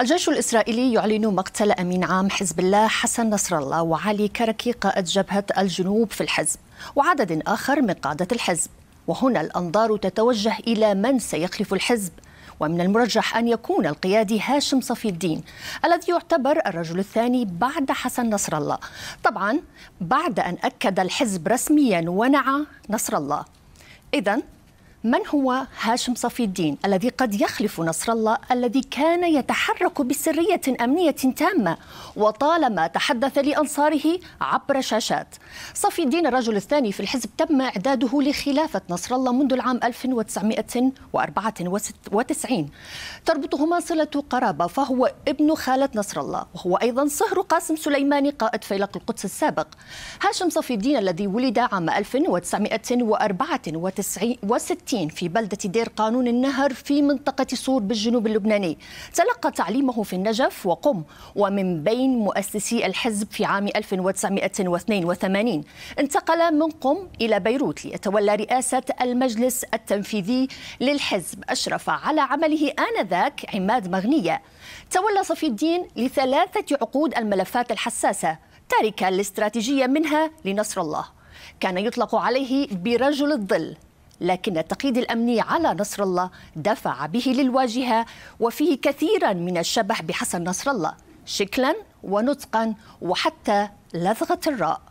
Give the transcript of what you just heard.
الجيش الإسرائيلي يعلن مقتل أمين عام حزب الله حسن نصر الله وعلي كركي قائد جبهة الجنوب في الحزب وعدد آخر من قادة الحزب وهنا الأنظار تتوجه إلى من سيخلف الحزب ومن المرجح أن يكون القيادي هاشم صفي الدين الذي يعتبر الرجل الثاني بعد حسن نصر الله طبعا بعد أن أكد الحزب رسميا ونعى نصر الله إذا من هو هاشم صفي الدين الذي قد يخلف نصر الله الذي كان يتحرك بسرية أمنية تامة وطالما تحدث لأنصاره عبر شاشات صفي الدين الرجل الثاني في الحزب تم إعداده لخلافة نصر الله منذ العام 1994 تربطهما صلة قرابة فهو ابن خالة نصر الله وهو أيضا صهر قاسم سليماني قائد فيلق القدس السابق هاشم صفي الدين الذي ولد عام 1994 60 في بلدة دير قانون النهر في منطقة صور بالجنوب اللبناني تلقى تعليمه في النجف وقم ومن بين مؤسسي الحزب في عام 1982 انتقل من قم إلى بيروت ليتولى رئاسة المجلس التنفيذي للحزب أشرف على عمله آنذاك عماد مغنية تولى صفي الدين لثلاثة عقود الملفات الحساسة تاركا الاستراتيجية منها لنصر الله كان يطلق عليه برجل الظل لكن التقييد الأمني على نصر الله دفع به للواجهة وفيه كثيرا من الشبح بحسن نصر الله شكلا ونطقا وحتى لذغة الراء